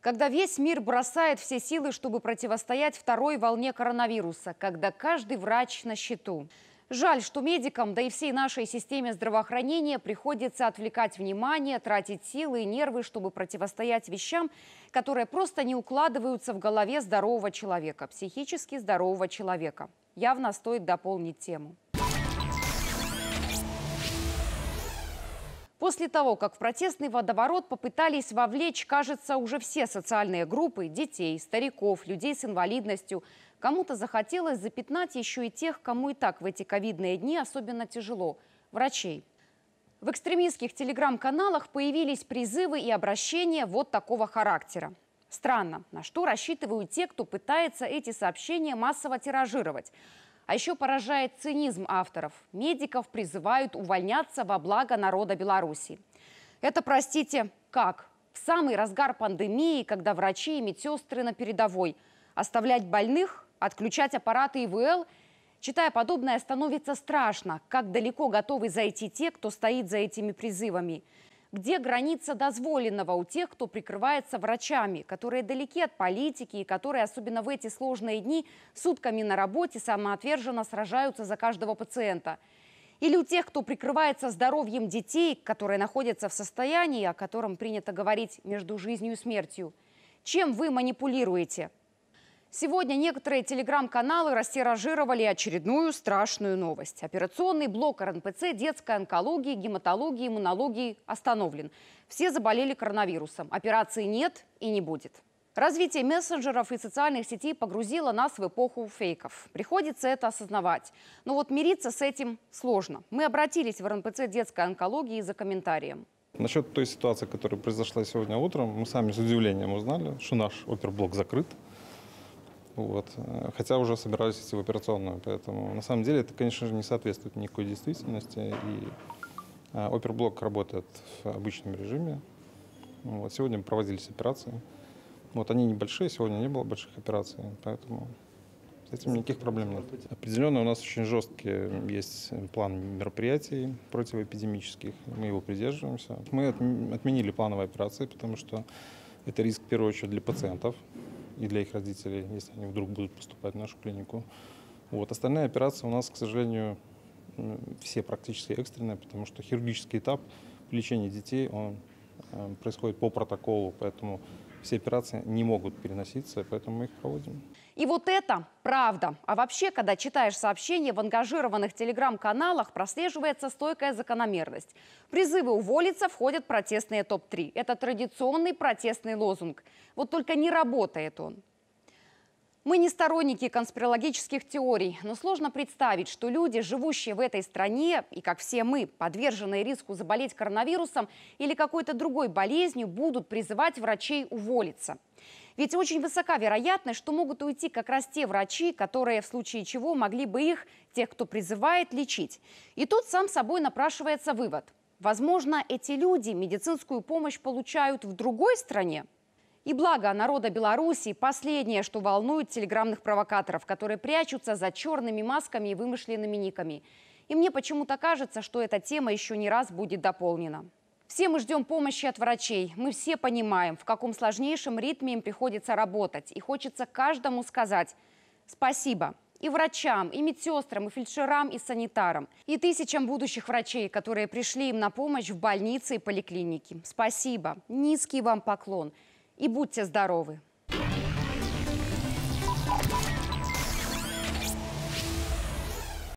Когда весь мир бросает все силы, чтобы противостоять второй волне коронавируса, когда каждый врач на счету. Жаль, что медикам, да и всей нашей системе здравоохранения приходится отвлекать внимание, тратить силы и нервы, чтобы противостоять вещам, которые просто не укладываются в голове здорового человека, психически здорового человека. Явно стоит дополнить тему. После того, как в протестный водоворот попытались вовлечь, кажется, уже все социальные группы – детей, стариков, людей с инвалидностью. Кому-то захотелось запятнать еще и тех, кому и так в эти ковидные дни особенно тяжело – врачей. В экстремистских телеграм-каналах появились призывы и обращения вот такого характера. Странно, на что рассчитывают те, кто пытается эти сообщения массово тиражировать – а еще поражает цинизм авторов. Медиков призывают увольняться во благо народа Беларуси. Это, простите, как? В самый разгар пандемии, когда врачи и медсестры на передовой. Оставлять больных, отключать аппараты ИВЛ – Читая подобное, становится страшно, как далеко готовы зайти те, кто стоит за этими призывами. Где граница дозволенного у тех, кто прикрывается врачами, которые далеки от политики и которые, особенно в эти сложные дни, сутками на работе самоотверженно сражаются за каждого пациента? Или у тех, кто прикрывается здоровьем детей, которые находятся в состоянии, о котором принято говорить между жизнью и смертью? Чем вы манипулируете? Сегодня некоторые телеграм-каналы растиражировали очередную страшную новость. Операционный блок РНПЦ детской онкологии, гематологии, иммунологии остановлен. Все заболели коронавирусом. Операции нет и не будет. Развитие мессенджеров и социальных сетей погрузило нас в эпоху фейков. Приходится это осознавать. Но вот мириться с этим сложно. Мы обратились в РНПЦ детской онкологии за комментарием. Насчет той ситуации, которая произошла сегодня утром, мы сами с удивлением узнали, что наш оперблок закрыт. Вот. Хотя уже собирались идти в операционную, поэтому на самом деле это, конечно же, не соответствует никакой действительности. И а, оперблок работает в обычном режиме. Вот. Сегодня проводились операции. Вот они небольшие, сегодня не было больших операций, поэтому с этим никаких проблем нет. Определенно у нас очень жесткий есть план мероприятий противоэпидемических, мы его придерживаемся. Мы отменили плановые операции, потому что это риск, в первую очередь, для пациентов и для их родителей, если они вдруг будут поступать в нашу клинику. Вот. Остальные операции у нас, к сожалению, все практически экстренные, потому что хирургический этап лечения детей он э, происходит по протоколу, поэтому все операции не могут переноситься, поэтому мы их проводим. И вот это правда. А вообще, когда читаешь сообщения в ангажированных телеграм-каналах, прослеживается стойкая закономерность. Призывы уволиться входят в протестные топ-3. Это традиционный протестный лозунг. Вот только не работает он. Мы не сторонники конспирологических теорий, но сложно представить, что люди, живущие в этой стране, и как все мы, подверженные риску заболеть коронавирусом или какой-то другой болезнью, будут призывать врачей уволиться. Ведь очень высока вероятность, что могут уйти как раз те врачи, которые в случае чего могли бы их, тех, кто призывает, лечить. И тут сам собой напрашивается вывод. Возможно, эти люди медицинскую помощь получают в другой стране – и благо народа Беларуси – последнее, что волнует телеграмных провокаторов, которые прячутся за черными масками и вымышленными никами. И мне почему-то кажется, что эта тема еще не раз будет дополнена. Все мы ждем помощи от врачей. Мы все понимаем, в каком сложнейшем ритме им приходится работать. И хочется каждому сказать «спасибо» и врачам, и медсестрам, и фельдшерам, и санитарам, и тысячам будущих врачей, которые пришли им на помощь в больнице и поликлинике. Спасибо. Низкий вам поклон и будьте здоровы!